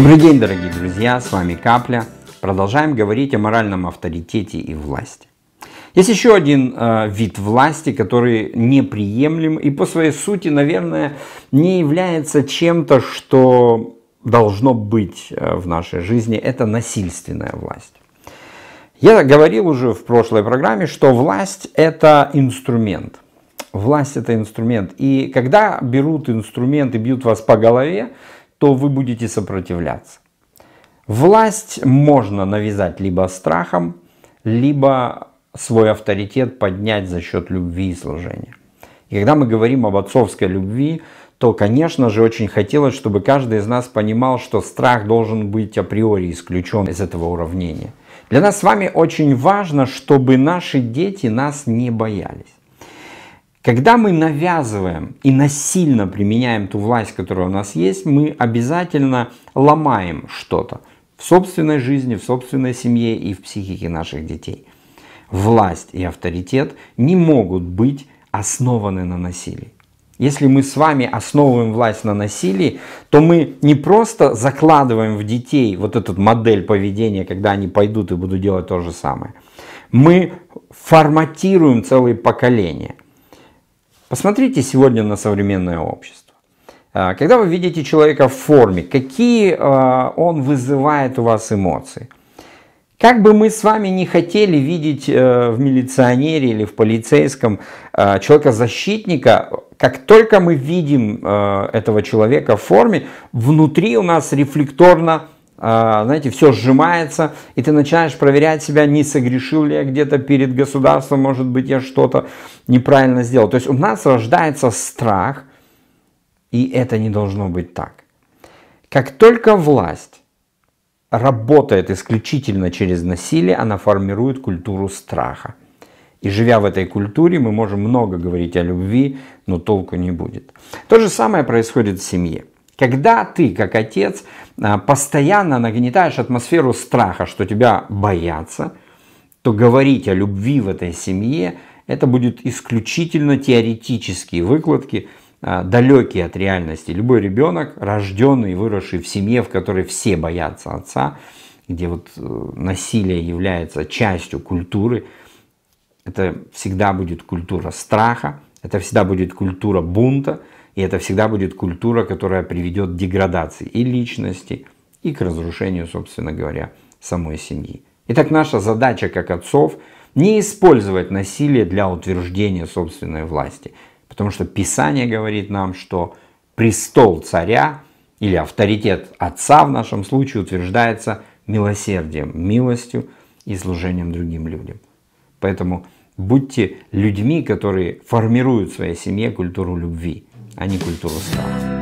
Добрый день, дорогие друзья, с вами Капля. Продолжаем говорить о моральном авторитете и власти. Есть еще один э, вид власти, который неприемлем и по своей сути, наверное, не является чем-то, что должно быть э, в нашей жизни. Это насильственная власть. Я говорил уже в прошлой программе, что власть это инструмент. Власть это инструмент. И когда берут инструмент и бьют вас по голове, то вы будете сопротивляться. Власть можно навязать либо страхом, либо свой авторитет поднять за счет любви и служения. И когда мы говорим об отцовской любви, то, конечно же, очень хотелось, чтобы каждый из нас понимал, что страх должен быть априори исключен из этого уравнения. Для нас с вами очень важно, чтобы наши дети нас не боялись. Когда мы навязываем и насильно применяем ту власть, которая у нас есть, мы обязательно ломаем что-то в собственной жизни, в собственной семье и в психике наших детей. Власть и авторитет не могут быть основаны на насилии. Если мы с вами основываем власть на насилии, то мы не просто закладываем в детей вот эту модель поведения, когда они пойдут и будут делать то же самое. Мы форматируем целые поколения – Посмотрите сегодня на современное общество. А, когда вы видите человека в форме, какие а, он вызывает у вас эмоции? Как бы мы с вами не хотели видеть э, в милиционере или в полицейском а, человека-защитника, как только мы видим этого человека в форме, внутри у нас рефлекторно а, знаете, все сжимается, и ты начинаешь проверять себя, не согрешил ли я где-то перед государством, может быть, я что-то неправильно сделал. То есть у нас рождается страх, и это не должно быть так. Как только власть работает исключительно через насилие, она формирует культуру страха. И живя в этой культуре, мы можем много говорить о любви, но толку не будет. То же самое происходит в семье. Когда ты, как отец, а, постоянно нагнетаешь атмосферу страха, что тебя боятся, то говорить о любви в этой семье это будет исключительно теоретические выкладки, а, далекие от реальности. Любой ребенок, рожденный и выросший в семье, в которой все боятся отца, где вот э, насилие является частью культуры, это всегда будет культура страха, это всегда будет культура бунта – и это всегда будет культура, которая приведет к деградации и личности, и к разрушению, собственно говоря, самой семьи. Итак, наша задача как отцов не использовать насилие для утверждения собственной власти. Потому что Писание говорит нам, что престол царя или авторитет отца в нашем случае утверждается милосердием, милостью и служением другим людям. Поэтому будьте людьми, которые формируют в своей семье культуру любви а не культуру страха.